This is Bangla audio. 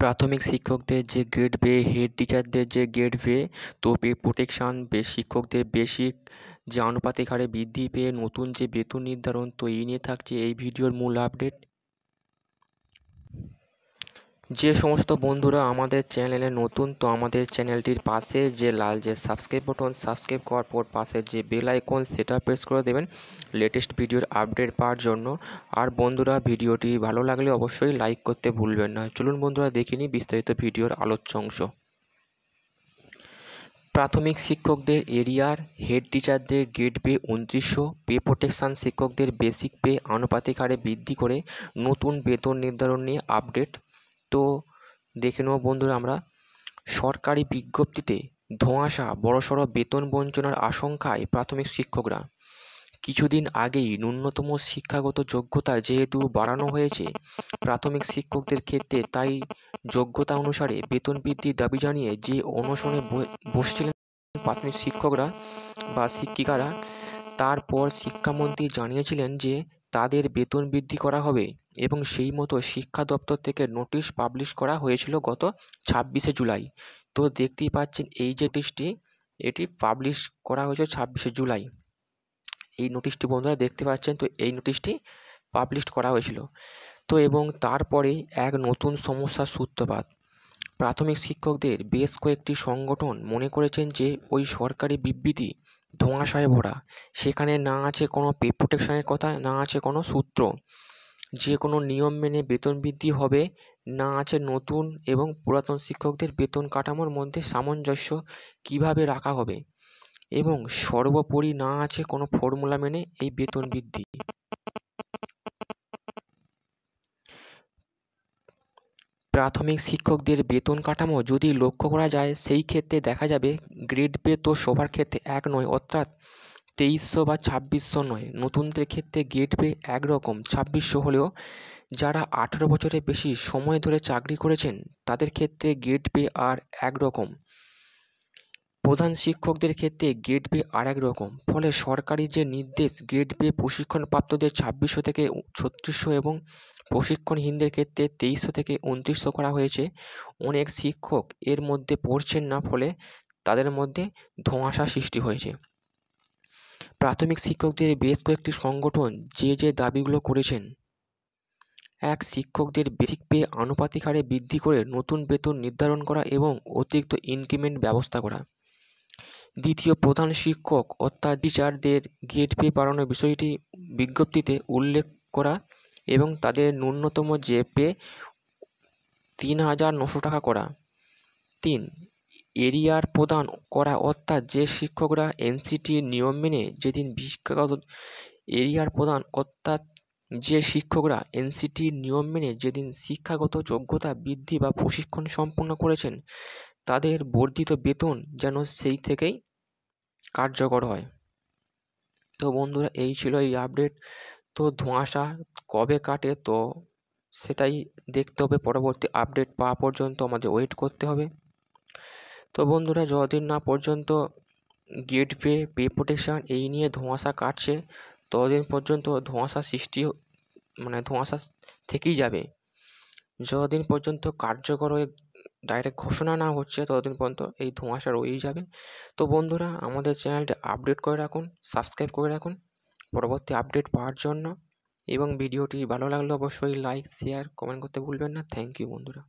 প্রাথমিক শিক্ষকদের যে গ্রেড পে হেড টিচারদের যে গ্রেড পে তো পে প্রোটেকশান শিক্ষকদের বেসিক যে আনুপাতিক হারে বৃদ্ধি পেয়ে নতুন যে বেতন নির্ধারণ তো এই নিয়ে থাকছে এই ভিডিওর মূল আপডেট যে সমস্ত বন্ধুরা আমাদের চ্যানেলে নতুন তো আমাদের চ্যানেলটির পাশে যে লাল যে সাবস্ক্রাইব বাটন সাবস্ক্রাইব করার পর পাশে যে বেল আইকন সেটা প্রেস করে দেবেন লেটেস্ট ভিডিওর আপডেট পাওয়ার জন্য আর বন্ধুরা ভিডিওটি ভালো লাগলে অবশ্যই লাইক করতে ভুলবেন না চলুন বন্ধুরা দেখিনি বিস্তারিত ভিডিওর আলোচ্য অংশ প্রাথমিক শিক্ষকদের এরিয়ার হেড টিচারদের গ্রেড পে উনত্রিশশো পে প্রোটেকশান শিক্ষকদের বেসিক পে আনুপাতিক হারে বৃদ্ধি করে নতুন বেতন নির্ধারণ নিয়ে আপডেট তো দেখে নেব বন্ধুরা আমরা সরকারি বিজ্ঞপ্তিতে ধোঁয়াশা বড়সড় বেতন বঞ্চনার আশঙ্কায় প্রাথমিক শিক্ষকরা কিছুদিন আগেই ন্যূনতম শিক্ষাগত যোগ্যতা যেহেতু বাড়ানো হয়েছে প্রাথমিক শিক্ষকদের ক্ষেত্রে তাই যোগ্যতা অনুসারে বেতন বৃদ্ধির দাবি জানিয়ে যে অনশনে বসেছিলেন প্রাথমিক শিক্ষকরা বা শিক্ষিকারা তারপর শিক্ষামন্ত্রী জানিয়েছিলেন যে তাদের বেতন বৃদ্ধি করা হবে এবং সেই মতো শিক্ষা দপ্তর থেকে নোটিশ পাবলিশ করা হয়েছিল গত ছাব্বিশে জুলাই তো দেখতেই পাচ্ছেন এই যে নোটিশটি এটি পাবলিশ করা হয়েছে ছাব্বিশে জুলাই এই নোটিশটি বন্ধুরা দেখতে পাচ্ছেন তো এই নোটিশটি পাবলিশ করা হয়েছিল তো এবং তারপরে এক নতুন সমস্যার সূত্রপাত প্রাথমিক শিক্ষকদের বেশ কয়েকটি সংগঠন মনে করেছেন যে ওই সরকারি বিবৃতি ধোঁয়াশায় ভরা সেখানে না আছে কোনো পে প্রোটেকশনের কথা না আছে কোনো সূত্র যে কোনো নিয়ম মেনে বেতন বৃদ্ধি হবে না আছে নতুন এবং পুরাতন শিক্ষকদের বেতন কাঠামোর মধ্যে সামঞ্জস্য কীভাবে রাখা হবে এবং সর্বোপরি না আছে কোনো ফর্মুলা মেনে এই বেতন বৃদ্ধি প্রাথমিক শিক্ষকদের বেতন কাঠামো যদি লক্ষ্য করা যায় সেই ক্ষেত্রে দেখা যাবে গ্রেড পে তো সবার ক্ষেত্রে এক নয় অর্থাৎ তেইশশো বা ছাব্বিশশো নয় নতুনদের ক্ষেত্রে গেট পে একরকম ছাব্বিশশো হলেও যারা আঠেরো বছরের বেশি সময় ধরে চাকরি করেছেন তাদের ক্ষেত্রে গেট পে আর একরকম প্রধান শিক্ষকদের ক্ষেত্রে গেট পে আর এক রকম ফলে সরকারি যে নির্দেশ গেট পে প্রশিক্ষণপ্রাপ্তদের ছাব্বিশশো থেকে ছত্রিশশো এবং প্রশিক্ষণহীনদের ক্ষেত্রে তেইশশো থেকে উনত্রিশশো করা হয়েছে অনেক শিক্ষক এর মধ্যে পড়ছেন না ফলে তাদের মধ্যে ধোঁয়াশা সৃষ্টি হয়েছে প্রাথমিক শিক্ষকদের বেশ কয়েকটি সংগঠন যে যে দাবিগুলো করেছেন এক শিক্ষকদের বেসিক পে আনুপাতিক হারে বৃদ্ধি করে নতুন বেতন নির্ধারণ করা এবং অতিরিক্ত ইনক্রিমেন্ট ব্যবস্থা করা দ্বিতীয় প্রধান শিক্ষক অর্থাৎ টিচারদের গেট পে বাড়ানোর বিষয়টি বিজ্ঞপ্তিতে উল্লেখ করা এবং তাদের ন্যূনতম যে পে তিন হাজার নশো টাকা করা তিন এরিয়ার প্রদান করা অর্থাৎ যে শিক্ষকরা এনসিটির নিয়ম মেনে যেদিন বিখ্যাত এরিয়ার প্রদান অর্থাৎ যে শিক্ষকরা এনসিটির নিয়ম মেনে যেদিন শিক্ষাগত যোগ্যতা বৃদ্ধি বা প্রশিক্ষণ সম্পন্ন করেছেন তাদের বর্ধিত বেতন যেন সেই থেকেই কার্যকর হয় তো বন্ধুরা এই ছিল এই আপডেট তো ধোঁয়াশা কবে কাটে তো সেটাই দেখতে হবে পরবর্তী আপডেট পাওয়া পর্যন্ত আমাদের ওয়েট করতে হবে তো বন্ধুরা যতদিন না পর্যন্ত গেটওয়ে পে প্রোটেকশান এই নিয়ে ধোঁয়াশা কাটছে ততদিন পর্যন্ত ধোঁয়াশা সৃষ্টি মানে ধোঁয়াশা থেকেই যাবে যতদিন পর্যন্ত কার্যকর হয়ে ডাইরেক্ট ঘোষণা না হচ্ছে ততদিন পর্যন্ত এই ধোঁয়াশা রয়েই যাবে তো বন্ধুরা আমাদের চ্যানেলটি আপডেট করে রাখুন সাবস্ক্রাইব করে রাখুন পরবর্তী আপডেট পাওয়ার জন্য এবং ভিডিওটি ভালো লাগলে অবশ্যই লাইক শেয়ার কমেন্ট করতে ভুলবেন না থ্যাংক ইউ বন্ধুরা